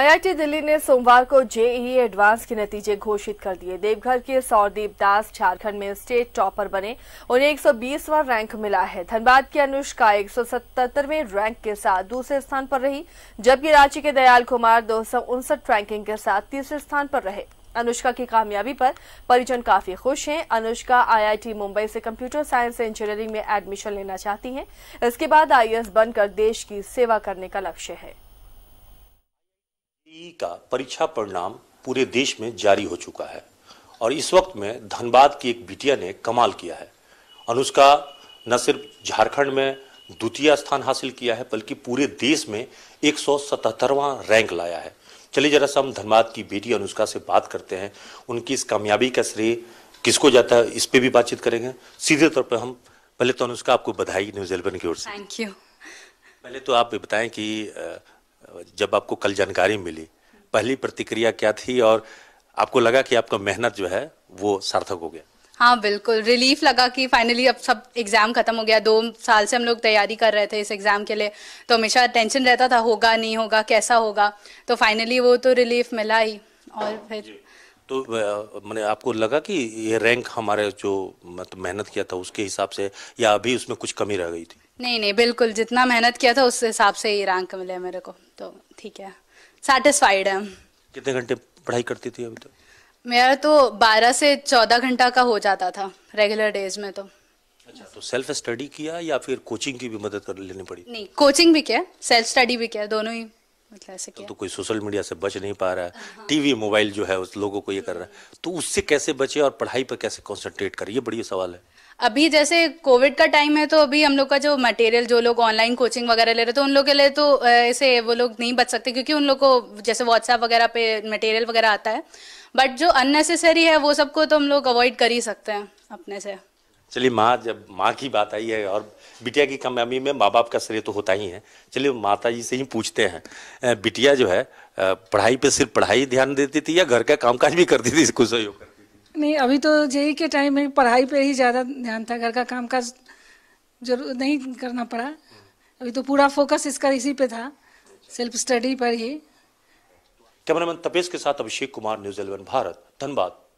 IIT Delhi ने सोमवार को जेईई एडवांस के नतीजे घोषित कर दिए देवघर के सौरदीप दास झारखंड में स्टेट टॉपर बने उन्हें 120वां रैंक मिला है धनबाद की अनुष्का 177वें रैंक के साथ दूसरे स्थान पर रही जबकि रांची के दयाल कुमार दो रैंकिंग के साथ तीसरे स्थान पर रहे अनुष्का की कामयाबी पर परिजन काफी खुश हैं अनुष्का आईआईटी मुंबई से कंप्यूटर साइंस इंजीनियरिंग में एडमिशन लेना चाहती हैं इसके बाद आईएएस बनकर देश की सेवा करने का लक्ष्य है जेई का परीक्षा परिणाम पूरे देश में जारी हो चुका है और इस वक्त में धनबाद की एक बिटिया ने कमाल किया है अनुष्का न सिर्फ झारखंड में द्वितीय स्थान हासिल किया है बल्कि पूरे देश में एक रैंक लाया है चलिए जरा सा हम धनबाद की बेटी अनुष्का से बात करते हैं उनकी इस कामयाबी का श्रेय किसको जाता है इस पर भी बातचीत करेंगे सीधे तौर पर हम पहले तो अनुष्का आपको बधाई न्यूज एलेवन की ओर से थैंक यू पहले तो आप बताएं कि जब आपको कल जानकारी मिली पहली प्रतिक्रिया क्या थी और आपको लगा कि आपका मेहनत जो है वो सार्थक हो गया हाँ बिल्कुल रिलीफ लगा कि फाइनली अब सब एग्ज़ाम ख़त्म हो गया दो साल से हम लोग तैयारी कर रहे थे इस एग्ज़ाम के लिए तो हमेशा टेंशन रहता था होगा नहीं होगा कैसा होगा तो फाइनली वो तो रिलीफ मिला ही और फिर तो मैंने आपको लगा कि ये रैंक हमारे जो मतलब मेहनत किया था उसके हिसाब से या अभी उसमें कुछ कमी रह गई थी नहीं नहीं बिल्कुल जितना मेहनत किया था उस हिसाब से ही रैंक मिले मेरे को तो ठीक है सेटिस्फाइड है कितने घंटे पढ़ाई करती थी अभी तक तो? मेरा तो 12 से 14 घंटा का हो जाता था रेगुलर डेज में तो अच्छा तो सेल्फ स्टडी किया या फिर कोचिंग की भी मदद कर लेनी पड़ी नहीं कोचिंग भी किया सेल्फ स्टडी भी किया दोनों ही मतलब तो, तो कोई सोशल मीडिया से बच नहीं पा रहा है हाँ। टीवी मोबाइल जो है उस लोगों को ये कर रहा है तो उससे कैसे बचे और पढ़ाई पर कैसे कॉन्सेंट्रेट करें ये बड़ी सवाल है अभी जैसे कोविड का टाइम है तो अभी हम लोग का जो मटेरियल जो लोग ऑनलाइन कोचिंग वगैरह ले रहे तो उन लोगों के लिए तो ऐसे वो लोग नहीं बच सकते क्योंकि उन लोग को जैसे व्हाट्सएप वगैरह पे मटेरियल वगैरह आता है बट जो अननेसेसरी है वो सबको तो हम लोग अवॉइड कर ही सकते हैं अपने से चलिए माँ जब माँ की बात आई है और बिटिया की कमयामी में माँ बाप का श्रेय तो होता ही है चलिए माता जी से ही पूछते हैं बिटिया जो है पढ़ाई पे सिर्फ पढ़ाई ध्यान देती थी या घर का कामकाज भी करती थी इसको सहयोग नहीं अभी तो जेई के टाइम में पढ़ाई पे ही ज़्यादा ध्यान था घर का कामकाज जरूर नहीं करना पड़ा अभी तो पूरा फोकस इसका इसी पे था सेल्फ स्टडी पर ही कैमरामैन तपेश के साथ अभिषेक कुमार न्यूज इलेवन भारत धनबाद